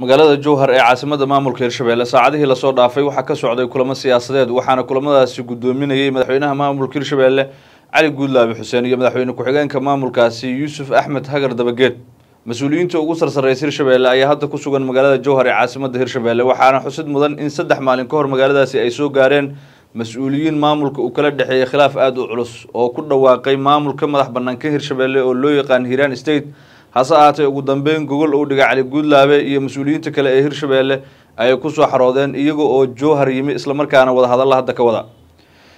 magaalada jowhar ee caasimada maamulka hirshabeelle saacadihii lasoo dhaafay waxaa ka socday kulamo siyaasadeed waxaana kulamadaasi guddoominayay madaxweynaha maamulka hirshabeelle cali guudlaabi xuseen iyo madaxweyne ku-xigeenka maamulkaasi yuusuf axmed hagar dabageed mas-uuliyiinta ugu sarsareysa hirshabeelle ayaa hadda ku sugan magaalada jowhar ee caasimada hirshabeelle waxaana xusid mudan in saddex maalin ka hor magaaladaasi ay soo gaareen mas-uuliyiin maamulka uu kala dhexeeyey khilaaf aada u culus oo ku dhawaaqay maamulka madax banaanka hirshabeelle oo loo yaqaan hiiraan state hase ahaatee ugu dambeyn gogol uu dhigay cali guudlaabe iyo mas-uuliyiinta kale ee hirshabeelle ayay ku soo xaroodeen iyaga oo jowhar yimi islamarkaana wadahadalla hadda ka wada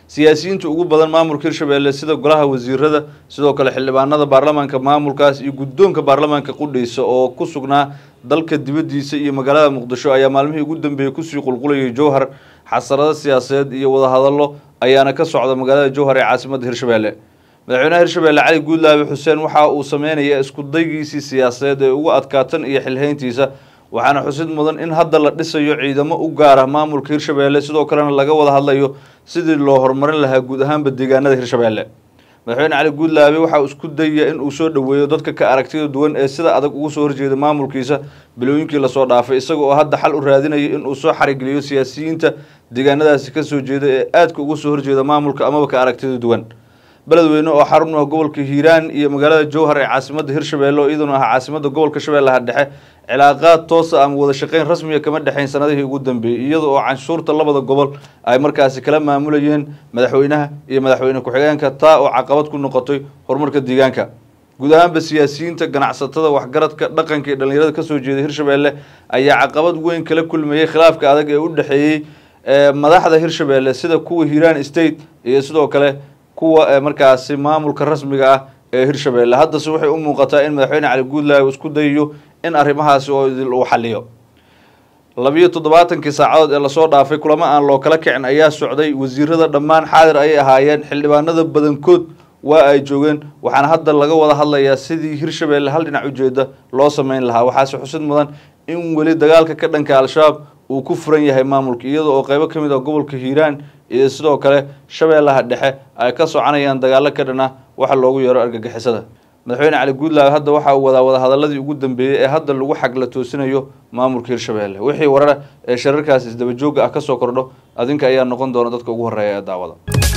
siyaasiyiinta ugu badan maamulka hirshabeelle sida golaha wasiirada sidoo kale xildhibaanada baarlamaanka maamulkaas iyo guddoonka baarlamaanka qudhaysa oo ku sugnaa dalka dibaddiisa iyo magaalada muqdisho ayaa maalmihii ugu dambeeyey kusii qulqulayay jowhar xasarada siyaasadeed iyo wadahadallo ayaana ka socda magaalada jowhar ee caasimadda hirshabeelle madaxweynaha hirshabeelle cali guudlaabi xuseen waxa uu sameynayaa isku daygiisii siyaasadeed ee ugu adkaatan iyo xilhayntiisa waxaana xusid mudan in hadda la dhisayo ciidamo u gaara ah. maamulka hirshabeelle sidoo kalena laga wada hadlayo sidii loo horumarin lahaa guud ahaanba deegaanada hirshabeelle madaxweyne cali guudlaabe uu isku dayaya in uu soo dhoweeyo dadka ka aragtida duwan ee sida adag ugu soo horjeeda maamulkiisa bilooyinkii lasoo dhaafay isaga oo hadda xal u raadinaya in uu soo xarigeliyo siyaasiyiinta deegaanadaasi kasoo jeeda ee aadka ugu soo horjeeda maamulka amaba ka aragtida duwan beled oo xarun ah gobolka hiiraan iyo magaalada jowhar ee caasimada hirshabeelle oo iyadoona ah caasimada gobolka shabeellaha dhexe cilaaqaad toosa ah ama wada shaqeyn rasmiya kama dhexeyn sanadihii ugu dambeeyey iyada oo canshuurta labada gobol ay markaasi kala maamulayeen madaxweynaha iyo madaxweyne ku-xigeenka taa oo caqabad ku noqotay horumarka deegaanka guud ahaanba siyaasiyiinta ganacsatada waxgaradka dhaqanka iyo dhallinyarada kasoo jeeday hirshabeelle ayaa caqabad weyn kala kulmayey khilaafka adag ee u dhexeeyey eh, madaxda hirshabeelle sida kuwa hiiraan state iyo sidoo kale kuwa eh, markaasi maamulka rasmiga ah ee hirshabeelle haddase waxay u muuqataa in madaxweyne cali guudlaay uu isku dayayo in arrimahaasi oo idil uu xaliyo labiyo toddobaatankii saacadood ee lasoo dhaafay kulamo aan loo kala kicin ayaa socday wasiirada dhammaan xaadir ayay ahaayeen xildhibaanada badankood waa ay joogeen waxaana hadda laga wada hadlayaa sidii hirshabeelle hal dhinac ujeeda loo sameyn lahaa waxaase xusid mudan in weli dagaalka ka dhanka al-shabaab uu ku furan yahay maamulka iyadoo oo qeybo ka mid a ah gobolka hiiraan iyo sidoo kale shabeellaha dhexe ay ka soconayaan dagaallo ka dhan ah waxa loogu yeero argagixisada madaxweyne cali guudlaag hadda waxa uu wadaa wadahadaladii ugu dambeeyey ee hadda lagu xagla toosinayo maamulka hirshabeelle wixii warara ee shararkaas isdabajooga ah ka soo kordho adinka ayaa noqon doona dadka ugu horreeya ee daawada